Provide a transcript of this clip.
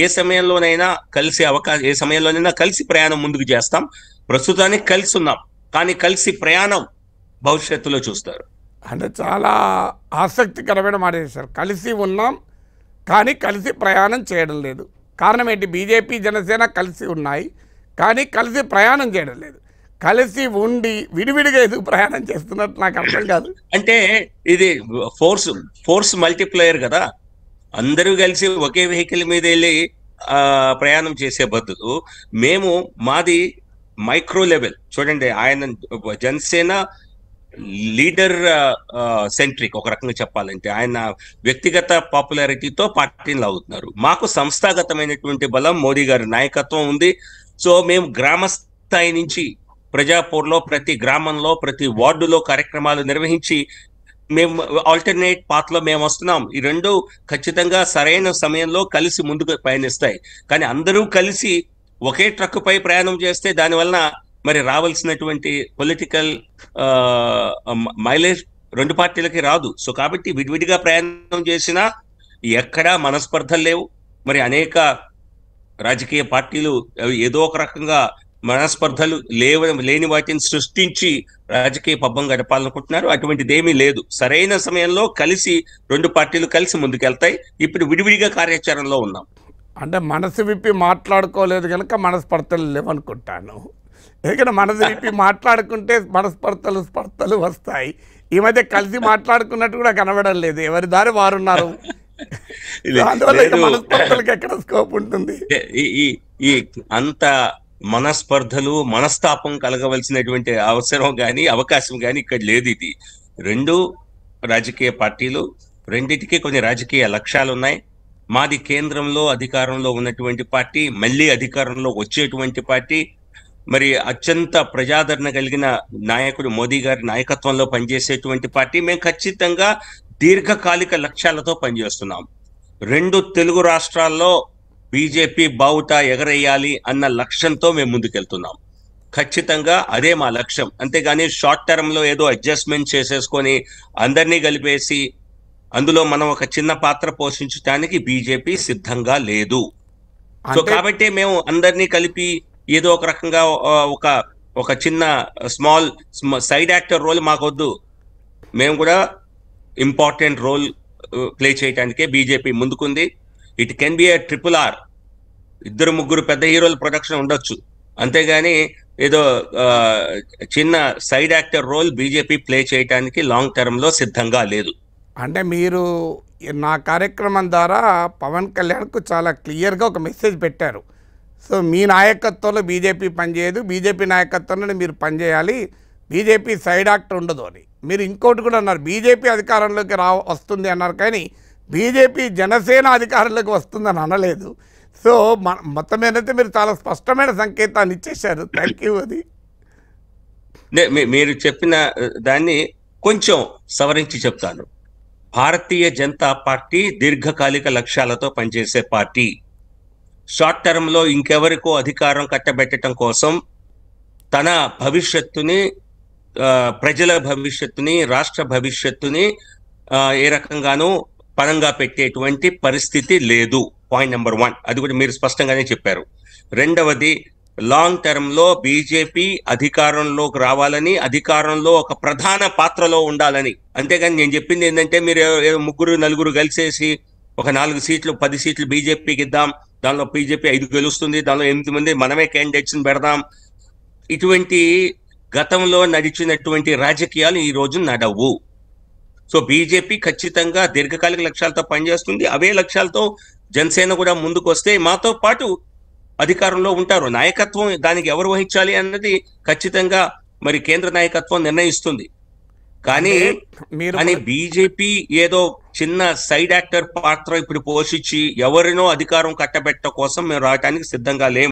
ఏ సమయంలోనైనా కలిసే అవకాశం ఏ సమయంలోనైనా కలిసి ప్రయాణం ముందుకు చేస్తాం ప్రస్తుతానికి కలిసి ఉన్నాం కానీ కలిసి ప్రయాణం భవిష్యత్తులో చూస్తారు అంటే చాలా ఆసక్తికరమైన మాట సార్ కలిసి ఉన్నాం కానీ కలిసి ప్రయాణం చేయడం లేదు కారణం ఏంటి బీజేపీ జనసేన కలిసి ఉన్నాయి కానీ కలిసి ప్రయాణం చేయడం లేదు కలిసి ఉండి విడివిడిగా ఎందుకు ప్రయాణం చేస్తున్నట్టు నాకు అర్థం కాదు అంటే ఇది ఫోర్స్ ఫోర్స్ మల్టీప్లేయర్ కదా అందరూ కలిసి ఒకే వెహికల్ మీద వెళ్ళి ప్రయాణం చేసే బదులు మేము మాది మైక్రో లెవెల్ చూడండి ఆయన జనసేన లీడర్ సెంట్రిక్ ఒక రకంగా చెప్పాలంటే ఆయన వ్యక్తిగత పాపులారిటీతో పార్టీలు అవుతున్నారు మాకు సంస్థాగతమైనటువంటి బలం మోదీ గారి నాయకత్వం ఉంది సో మేము గ్రామ స్థాయి నుంచి ప్రజాపూర్లో ప్రతి గ్రామంలో ప్రతి వార్డులో కార్యక్రమాలు నిర్వహించి మేము ఆల్టర్నేట్ పాత్ లో మేము వస్తున్నాం ఈ రెండు ఖచ్చితంగా సరైన సమయంలో కలిసి ముందుకు పయనిస్తాయి కానీ అందరూ కలిసి ఒకే ట్రక్ పై ప్రయాణం చేస్తే దానివలన మరి రావాల్సినటువంటి పొలిటికల్ మైలేజ్ రెండు పార్టీలకి రాదు సో కాబట్టి విడివిడిగా ప్రయాణం చేసినా ఎక్కడా మనస్పర్ధలు లేవు మరి అనేక రాజకీయ పార్టీలు ఏదో ఒక రకంగా మనస్పర్ధలు లేవ లేని వాటిని సృష్టించి రాజకీయ పబ్బం గడపాలనుకుంటున్నారు అటువంటిది ఏమీ లేదు సరైన సమయంలో కలిసి రెండు పార్టీలు కలిసి ముందుకెళ్తాయి ఇప్పుడు విడివిడిగా కార్యాచరణలో ఉన్నాం అంటే మనసు విప్పి మాట్లాడుకోలేదు కనుక మనస్పర్ధలు లేవనుకుంటాను ఎందుకంటే మనసు విప్పి మాట్లాడుకుంటే మనస్పర్ధలు స్పర్ధలు వస్తాయి ఈ మధ్య కలిసి మాట్లాడుకున్నట్టు కూడా కనబడం లేదు ఎవరి దారి వారున్నారు అందువల్ల మనస్పర్ధలకు ఎక్కడ స్కోప్ ఉంటుంది ఈ అంత మనస్పర్ధలు మనస్తాపం కలగవలసినటువంటి అవసరం కానీ అవకాశం కానీ ఇక్కడ లేదు ఇది రెండు రాజకీయ పార్టీలు రెండింటికి కొన్ని రాజకీయ లక్ష్యాలు ఉన్నాయి మాది కేంద్రంలో అధికారంలో ఉన్నటువంటి పార్టీ మళ్ళీ అధికారంలో వచ్చేటువంటి పార్టీ మరి అత్యంత ప్రజాదరణ కలిగిన నాయకుడు మోదీ గారి నాయకత్వంలో పనిచేసేటువంటి పార్టీ మేము ఖచ్చితంగా దీర్ఘకాలిక లక్ష్యాలతో పనిచేస్తున్నాం రెండు తెలుగు రాష్ట్రాల్లో బీజేపీ బావుట ఎగరేయాలి అన్న లక్ష్యంతో మేము ముందుకెళ్తున్నాం ఖచ్చితంగా అదే మా లక్ష్యం అంతేగాని షార్ట్ టర్మ్లో ఏదో అడ్జస్ట్మెంట్ చేసేసుకొని అందరినీ కలిపేసి అందులో మనం ఒక చిన్న పాత్ర పోషించడానికి బీజేపీ సిద్ధంగా లేదు సో కాబట్టి మేము అందరినీ కలిపి ఏదో ఒక రకంగా ఒక ఒక చిన్న స్మాల్ సైడ్ యాక్టర్ రోల్ మాకొద్దు మేము కూడా ఇంపార్టెంట్ రోల్ ప్లే చేయడానికే బీజేపీ ముందుకుంది it can be a triple R ఇద్దరు ముగ్గురు పెద్ద హీరోల ప్రొడక్షన్ ఉండొచ్చు అంతేగాని ఏదో చిన్న side actor role BJP play చేయడానికి లాంగ్ టర్మ్లో సిద్ధంగా లేదు అంటే మీరు నా కార్యక్రమం ద్వారా పవన్ కళ్యాణ్కు చాలా క్లియర్గా ఒక మెసేజ్ పెట్టారు సో మీ నాయకత్వంలో బీజేపీ పనిచేయదు బీజేపీ నాయకత్వంలో మీరు పనిచేయాలి బీజేపీ సైడ్ యాక్టర్ ఉండదు అని మీరు ఇంకోటి కూడా అన్నారు బీజేపీ అధికారంలోకి రా వస్తుంది అన్నారు కానీ బీజేపీ జనసేన అధికారంలోకి వస్తుందని అనలేదు సో మొత్తం ఏంటంటే మీరు చాలా స్పష్టమైన సంకేతాన్ని ఇచ్చేశారు థ్యాంక్ యూ అది మీరు చెప్పిన దాన్ని కొంచెం సవరించి చెప్తాను భారతీయ జనతా పార్టీ దీర్ఘకాలిక లక్ష్యాలతో పనిచేసే పార్టీ షార్ట్ టర్మ్లో ఇంకెవరికో అధికారం కట్టబెట్టడం కోసం తన భవిష్యత్తుని ప్రజల భవిష్యత్తుని రాష్ట్ర భవిష్యత్తుని ఏ రకంగానూ పరంగా పెట్టేటువంటి పరిస్థితి లేదు పాయింట్ నెంబర్ వన్ అది కూడా మీరు స్పష్టంగానే చెప్పారు రెండవది లాంగ్ టర్మ్ లో బీజేపీ అధికారంలోకి రావాలని అధికారంలో ఒక ప్రధాన పాత్రలో ఉండాలని అంతేగాని నేను చెప్పింది ఏంటంటే మీరు ముగ్గురు నలుగురు కలిసేసి ఒక నాలుగు సీట్లు పది సీట్లు బీజేపీకి ఇద్దాం దానిలో బీజేపీ ఐదు గెలుస్తుంది దానిలో ఎనిమిది మంది మనమే క్యాండిడేట్స్ పెడదాం ఇటువంటి గతంలో నడిచినటువంటి రాజకీయాలు ఈ రోజు నడవు సో బీజేపీ ఖచ్చితంగా దీర్ఘకాలిక లక్ష్యాలతో పనిచేస్తుంది అవే లక్ష్యాలతో జనసేన కూడా ముందుకు వస్తే మాతో పాటు అధికారంలో ఉంటారు నాయకత్వం దానికి ఎవరు వహించాలి అన్నది ఖచ్చితంగా మరి కేంద్ర నాయకత్వం నిర్ణయిస్తుంది కానీ అని బీజేపీ ఏదో చిన్న సైడ్ యాక్టర్ పాత్ర ఇప్పుడు పోషించి ఎవరినో అధికారం కట్టబెట్ట కోసం మేము రావడానికి సిద్ధంగా లేము